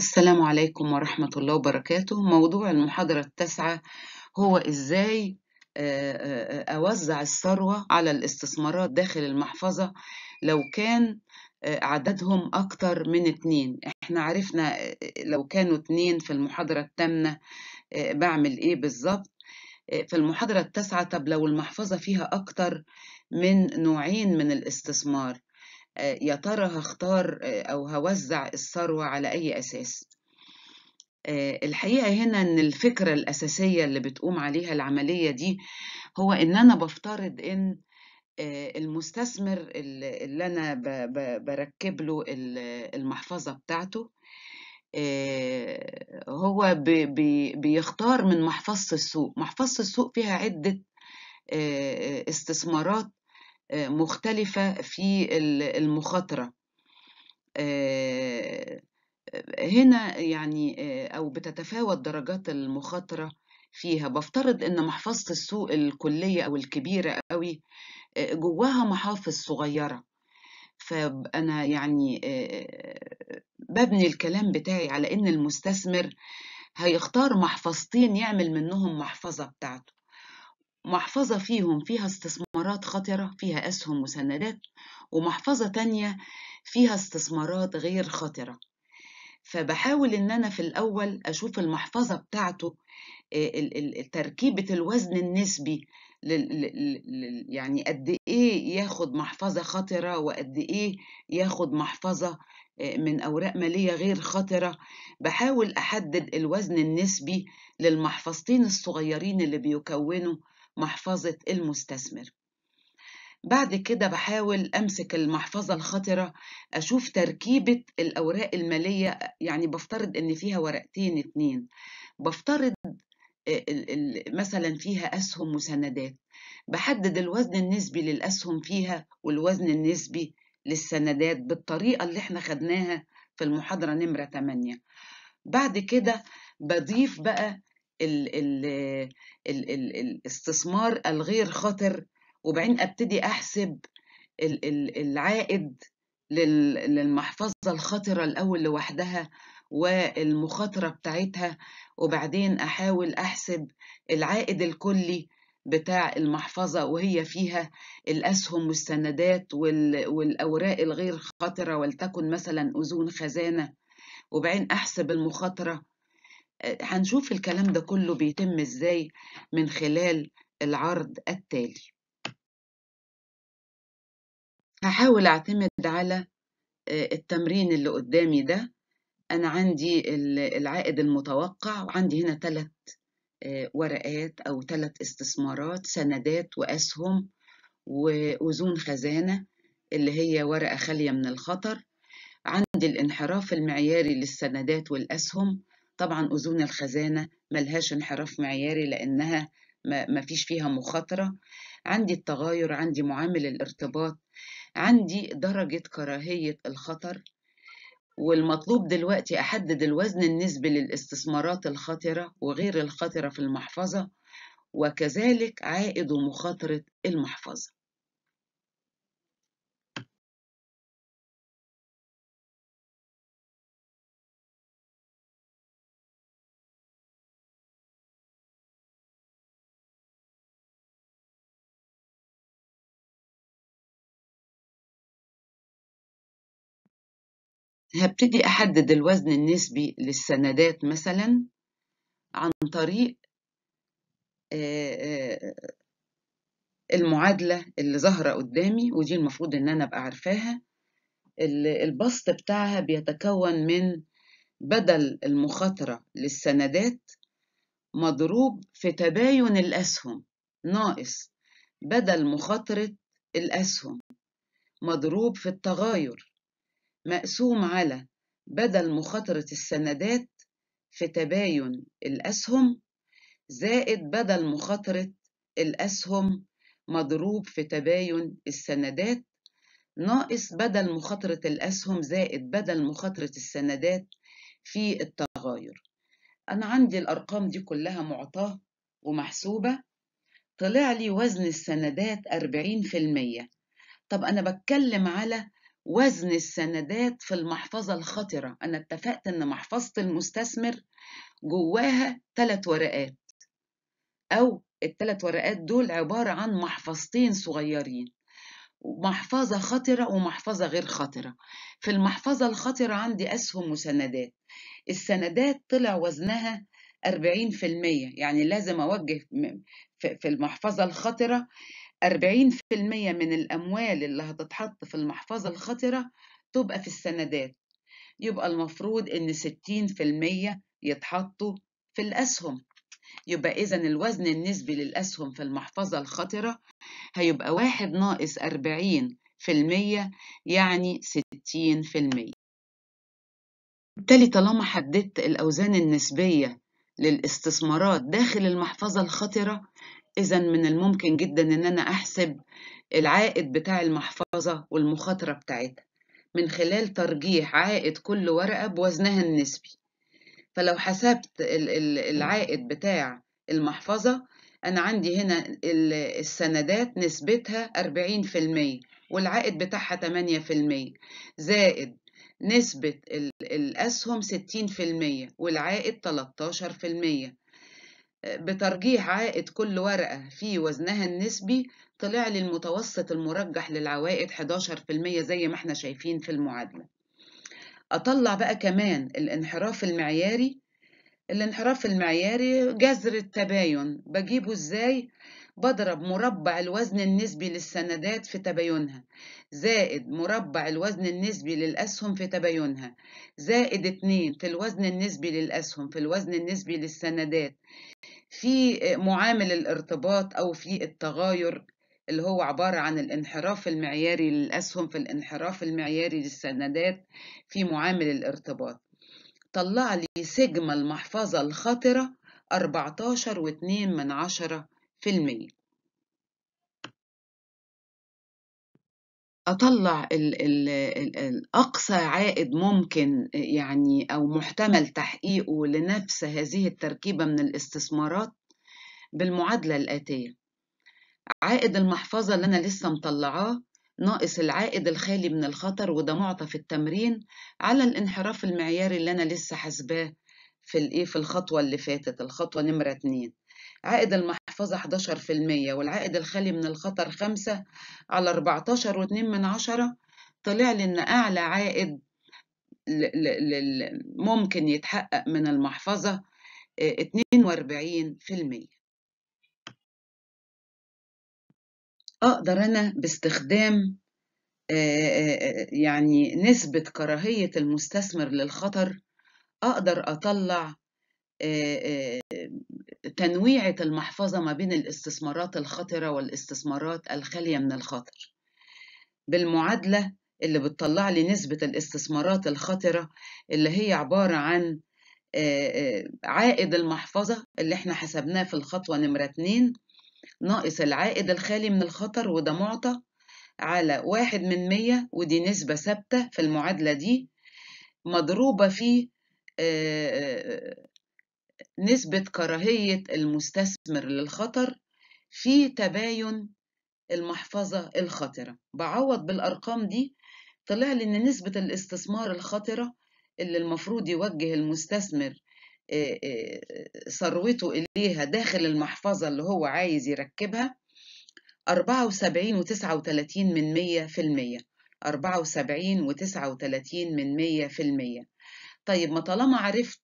السلام عليكم ورحمة الله وبركاته موضوع المحاضرة التاسعة هو إزاي آه، آه، آه، أوزع الثروة على الاستثمارات داخل المحفظة لو كان عددهم أكتر من اتنين احنا عرفنا لو كانوا اتنين في المحاضرة التامنة بعمل ايه بالظبط في المحاضرة التاسعة طب لو المحفظة فيها أكتر من نوعين من الاستثمار آه، يا ترى هختار آه، أو هوزع الثروة على أي أساس آه، الحقيقة هنا إن الفكرة الأساسية اللي بتقوم عليها العملية دي هو إن أنا بفترض إن المستثمر اللي أنا بركب له المحفظة بتاعته هو بيختار من محفظة السوق محفظة السوق فيها عدة استثمارات مختلفة في المخاطرة آه، هنا يعني آه، أو بتتفاوت درجات المخاطرة فيها بفترض إن محفظة السوق الكلية أو الكبيرة قوي آه، جواها محافظ صغيرة فأنا يعني ببني الكلام بتاعي على إن المستثمر هيختار محفظتين يعمل منهم محفظة بتاعته محفظة فيهم فيها استثمارات خطرة فيها أسهم مسندات ومحفظة تانية فيها استثمارات غير خطرة فبحاول إن أنا في الأول أشوف المحفظة بتاعته آه، تركيبة الوزن النسبي يعني قد إيه ياخد محفظة خطرة وقد إيه ياخد محفظة آه، من أوراق مالية غير خطرة بحاول أحدد الوزن النسبي للمحفظتين الصغيرين اللي بيكونوا محفظة المستثمر بعد كده بحاول أمسك المحفظة الخطرة أشوف تركيبة الأوراق المالية يعني بفترض إن فيها ورقتين اتنين بفترض آه، مثلا فيها أسهم وسندات بحدد الوزن النسبي للأسهم فيها والوزن النسبي للسندات بالطريقة اللي احنا خدناها في المحاضرة نمرة 8 بعد كده بضيف بقى ال ال ال الاستثمار الغير خطر وبعدين ابتدي احسب ال ال العائد للمحفظة الخطرة الأول لوحدها والمخاطرة بتاعتها وبعدين أحاول أحسب العائد الكلي بتاع المحفظة وهي فيها الأسهم والسندات والأوراق الغير خطرة ولتكن مثلا أذون خزانة وبعدين أحسب المخاطرة هنشوف الكلام ده كله بيتم ازاي من خلال العرض التالي هحاول اعتمد على آه، التمرين اللي قدامي ده انا عندي العائد المتوقع وعندي هنا ثلاث آه، ورقات او ثلاث استثمارات سندات واسهم واذون خزانه اللي هي ورقه خاليه من الخطر عندي الانحراف المعياري للسندات والاسهم طبعا أذون الخزانة ملهاش انحراف معياري لأنها ما فيش فيها مخاطرة عندي التغاير عندي معامل الارتباط عندي درجة كراهية الخطر والمطلوب دلوقتي أحدد الوزن النسبي للاستثمارات الخطرة وغير الخطرة في المحفظة وكذلك عائد ومخاطرة المحفظة هبتدي أحدد الوزن النسبي للسندات مثلا عن طريق آه، آه، المعادلة اللي ظاهرة قدامي ودي المفروض إن أنا أبقى عارفاها البسط بتاعها بيتكون من بدل المخاطرة للسندات مضروب في تباين الأسهم ناقص بدل مخاطرة الأسهم مضروب في التغاير مقسوم على بدل مخاطرة السندات في تباين الأسهم زائد بدل مخاطرة الأسهم مضروب في تباين السندات ناقص بدل مخاطرة الأسهم زائد بدل مخاطرة السندات في التغاير أنا عندي الأرقام دي كلها معطاة ومحسوبة طلع لي وزن السندات 40% طب أنا بتكلم على وزن السندات في المحفظة الخطرة أنا اتفقت أن محفظة المستثمر جواها ثلاث ورقات أو الثلاث ورقات دول عبارة عن محفظتين صغيرين محفظة خطرة ومحفظة غير خطرة في المحفظة الخطرة عندي أسهم وسندات السندات طلع وزنها 40% يعني لازم أوجه في المحفظة الخطرة 40% من الأموال اللي هتتحط في المحفظة الخطرة تبقى في السندات يبقى المفروض إن 60% يتحطوا في الأسهم يبقى إذا الوزن النسبي للأسهم في المحفظة الخطرة هيبقى واحد ناقص 40 في المية يعني 60 في المية بالتالي طالما حددت الأوزان النسبية للاستثمارات داخل المحفظة الخطرة إذا من الممكن جدا إن أنا أحسب العائد بتاع المحفظة والمخاطرة بتاعتها من خلال ترجيح عائد كل ورقة بوزنها النسبي فلو حسبت العائد بتاع المحفظة أنا عندي هنا السندات نسبتها 40% والعائد بتاعها 8% زائد نسبة الأسهم 60% والعائد 13% بترجيح عائد كل ورقة في وزنها النسبي طلع للمتوسط المتوسط المرجح للعوائد 11% زي ما احنا شايفين في المعادلة أطلع بقى كمان الانحراف المعياري الانحراف المعياري جذر التباين بجيبه ازاي؟ بضرب مربع الوزن النسبي للسندات في تباينها زائد مربع الوزن النسبي للأسهم في تباينها زائد 2 في الوزن النسبي للأسهم في الوزن النسبي للسندات في معامل الارتباط أو في التغاير اللي هو عبارة عن الانحراف المعياري للأسهم في الانحراف المعياري للسندات في معامل الارتباط طلع لي سيجما المحفظة الخطرة 14.2 من عشرة في المية أطلع ال ال الـ الأقصى عائد ممكن يعني أو محتمل تحقيقه لنفس هذه التركيبة من الاستثمارات بالمعادلة الآتية عائد المحفظة اللي أنا لسه مطلعاه ناقص العائد الخالي من الخطر وده معطى في التمرين على الانحراف المعياري اللي أنا لسه حاسباه في الايه في الخطوة اللي فاتت الخطوة نمرة اتنين عائد المحفظة احفظها 11% والعائد الخالي من الخطر 5 على 14 واتنين من عشرة طلع لأن أعلى عائد ممكن يتحقق من المحفظة 42% آه، أقدر أنا باستخدام آه، آه، يعني نسبة كراهية المستثمر للخطر أقدر أطلع آه، آه، تنويعة المحفظة ما بين الاستثمارات الخطرة والاستثمارات الخالية من الخطر بالمعادلة اللي بتطلع لي نسبة الاستثمارات الخطرة اللي هي عبارة عن آه، عائد المحفظة اللي احنا حسبناه في الخطوة نمرة 2 ناقص العائد الخالي من الخطر وده معطى على واحد من مية ودي نسبة ثابتة في المعادلة دي مضروبة في نسبة كراهية المستثمر للخطر في تباين المحفظة الخطرة بعوض بالأرقام دي طلع لي إن نسبة الاستثمار الخطرة اللي المفروض يوجه المستثمر ثروته إليها داخل المحفظة اللي هو عايز يركبها 74.39 من 100 في المية 74 من 100 في المية طيب ما طالما عرفت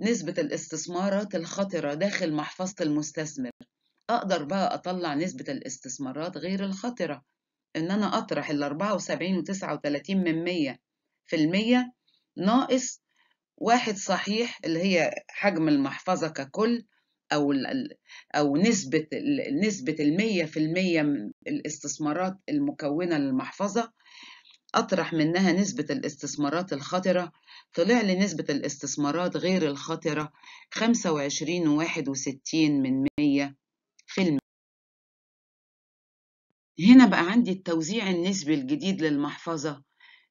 نسبة الاستثمارات الخطرة داخل محفظة المستثمر أقدر بقى أطلع نسبة الاستثمارات غير الخطرة إن أنا أطرح ال 74 و 39 من 100 في المية ناقص واحد صحيح اللي هي حجم المحفظة ككل أو أو نسبة نسبة المية في المية من الاستثمارات المكونة للمحفظة أطرح منها نسبة الاستثمارات الخطرة طلع لي نسبة الاستثمارات غير الخطرة 25.61 من 100 في المية هنا بقى عندي التوزيع النسبي الجديد للمحفظة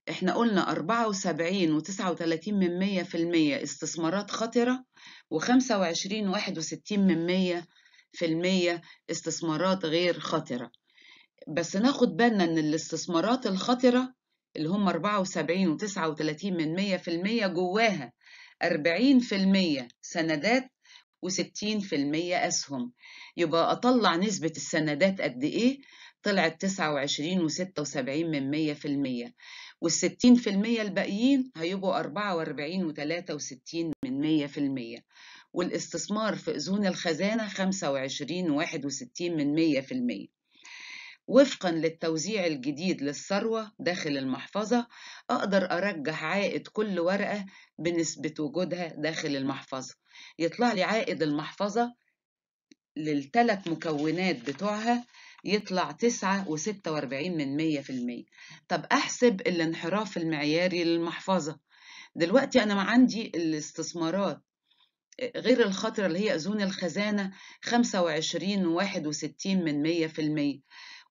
احنا قلنا 74 و 39 من 100 في المية استثمارات خطرة و25 واحد وستين من 100 في المية استثمارات غير خطرة بس ناخد بالنا ان الاستثمارات الخطرة اللي هم 74 و 39 من 100 في المية جواها 40 في المية سندات و60 في المية أسهم يبقى أطلع نسبة السندات قد إيه؟ طلعت 29 و76 من 100 في المية وال وال60 في المية الباقيين هيبقوا 44 و63 من 100 في المية والاستثمار في أذون الخزانة 25 و61 من 100 في المية وفقا للتوزيع الجديد للثروة داخل المحفظة أقدر أرجح عائد كل ورقة بنسبة وجودها داخل المحفظة يطلع لي عائد المحفظة للتلات مكونات بتوعها يطلع تسعة وستة واربعين من مية في المية طب أحسب الانحراف المعياري للمحفظة دلوقتي أنا ما عندي الاستثمارات غير الخطرة اللي هي أذون الخزانة خمسة وعشرين وواحد وستين من مية في المية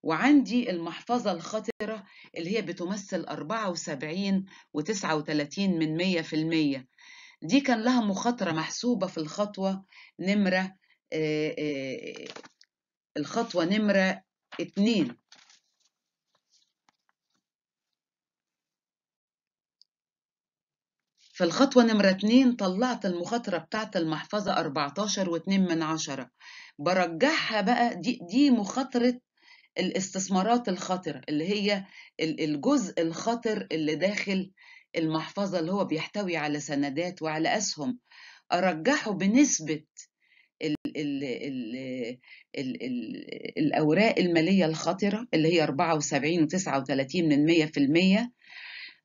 وعندي المحفظة الخطرة اللي هي بتمثل 74 و39 من 100% دي كان لها مخاطرة محسوبة في الخطوة نمرة آه، آه، الخطوة نمرة اتنين في الخطوة نمرة اتنين طلعت المخاطرة بتاعت المحفظة 14 و من عشرة برجحها بقى دي, دي مخاطرة الاستثمارات الخطرة اللي هي الجزء الخطر اللي داخل المحفظة اللي هو بيحتوي على سندات وعلى أسهم أرجحه بنسبة ال ال ال الـ الـ الأوراق المالية الخطرة اللي هي 74 و39 من 100%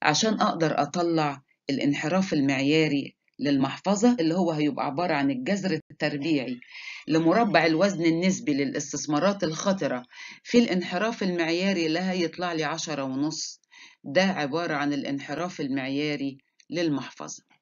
عشان أقدر أطلع الانحراف المعياري للمحفظة اللي هو هيبقى عبارة عن الجذر التربيعي لمربع الوزن النسبي للاستثمارات الخطرة في الانحراف المعياري اللي هيطلع لي عشرة ونص ده عبارة عن الانحراف المعياري للمحفظة